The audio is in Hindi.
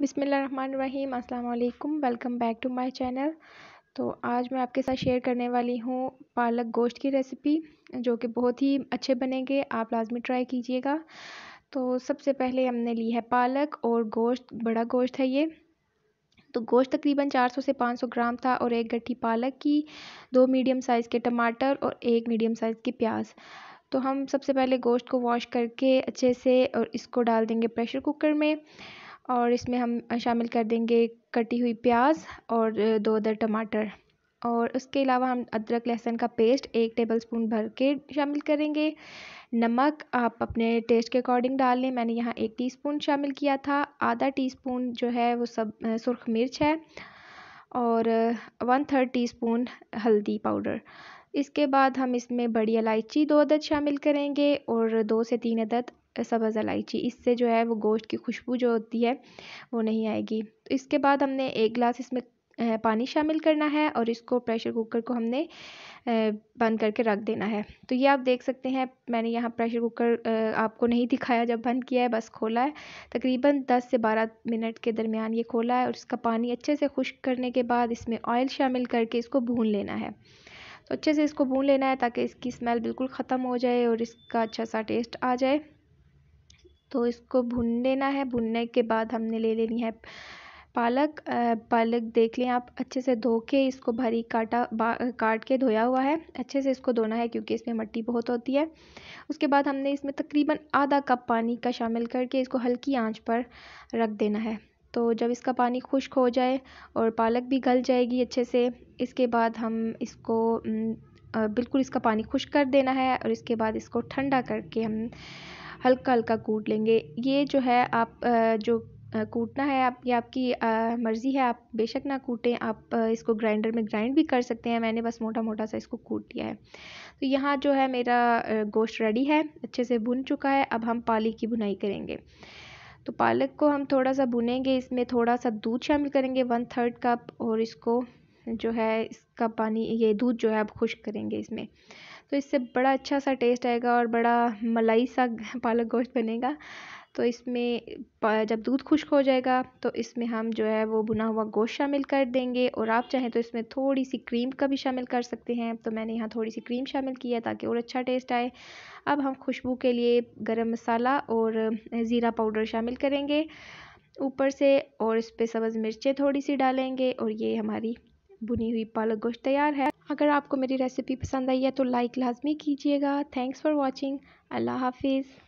बिसमीम अल्लाम welcome back to my channel तो आज मैं आपके साथ शेयर करने वाली हूँ पालक गोश्त की रेसिपी जो कि बहुत ही अच्छे बनेंगे आप लाजमी ट्राई कीजिएगा तो सबसे पहले हमने ली है पालक और गोश्त बड़ा गोश्त है ये तो गोश्त तकरीबन 400 से 500 ग्राम था और एक गट्ठी पालक की दो मीडियम साइज़ के टमाटर और एक मीडियम साइज़ की प्याज़ तो हम सबसे पहले गोश्त को वॉश करके अच्छे से और इसको डाल देंगे प्रेशर कुकर में और इसमें हम शामिल कर देंगे कटी हुई प्याज और दो दर टमाटर और उसके अलावा हम अदरक लहसुन का पेस्ट एक टेबल स्पून भर के शामिल करेंगे नमक आप अपने टेस्ट के अकॉर्डिंग डाल लें मैंने यहाँ एक टीस्पून शामिल किया था आधा टीस्पून जो है वो सब सुरख मिर्च है और वन थर्ड टीस्पून हल्दी पाउडर इसके बाद हम इसमें बड़ी इलायची दो अदद शामिल करेंगे और दो से तीन अदद सब्ज़ इलायची इससे जो है वो गोश्त की खुशबू जो होती है वो नहीं आएगी तो इसके बाद हमने एक गिलास इसमें पानी शामिल करना है और इसको प्रेशर कुकर को हमने बंद करके रख देना है तो ये आप देख सकते हैं मैंने यहाँ प्रेशर कुकर आपको नहीं दिखाया जब बंद किया है बस खोला है तकरीबन 10 से 12 मिनट के दरमियान ये खोला है और इसका पानी अच्छे से खुश्क करने के बाद इसमें ऑयल शामिल करके इसको भून लेना है तो अच्छे से इसको भून लेना है ताकि इसकी स्मेल बिल्कुल ख़त्म हो जाए और इसका अच्छा सा टेस्ट आ जाए तो इसको भुन लेना है भुनने के बाद हमने ले लेनी है पालक पालक देख लें आप अच्छे से धो के इसको भरी काटा काट के धोया हुआ है अच्छे से इसको धोना है क्योंकि इसमें मट्टी बहुत होती है उसके बाद हमने इसमें तकरीबन आधा कप पानी का शामिल करके इसको हल्की आंच पर रख देना है तो जब इसका पानी खुश्क हो जाए और पालक भी गल जाएगी अच्छे से इसके बाद हम इसको बिल्कुल इसका पानी खुश्क कर देना है और इसके बाद इसको ठंडा करके हम हल्का हल्का कूट लेंगे ये जो है आप जो कूटना है आप ये आपकी मर्ज़ी है आप बेशक ना कूटें आप इसको ग्राइंडर में ग्राइंड भी कर सकते हैं मैंने बस मोटा मोटा सा इसको कूट दिया है तो यहाँ जो है मेरा गोश्त रेडी है अच्छे से भुन चुका है अब हम पालक की भुनाई करेंगे तो पालक को हम थोड़ा सा भुनेंगे इसमें थोड़ा सा दूध शामिल करेंगे वन थर्ड कप और इसको जो है इसका पानी ये दूध जो है आप खुश्क करेंगे इसमें तो इससे बड़ा अच्छा सा टेस्ट आएगा और बड़ा मलाई सा पालक गोश्त बनेगा तो इसमें जब दूध खुश्क हो जाएगा तो इसमें हम जो है वो बुना हुआ गोश्त शामिल कर देंगे और आप चाहें तो इसमें थोड़ी सी क्रीम का भी शामिल कर सकते हैं तो मैंने यहाँ थोड़ी सी क्रीम शामिल की है ताकि और अच्छा टेस्ट आए अब हम खुशबू के लिए गरम मसाला और ज़ीरा पाउडर शामिल करेंगे ऊपर से और इस पर सब्ज़ मिर्चें थोड़ी सी डालेंगे और ये हमारी बुनी हुई पालक गोश्त तैयार है अगर आपको मेरी रेसिपी पसंद आई है तो लाइक लाजमी कीजिएगा थैंक्स फॉर वॉचिंग अल्लाह हाफिज़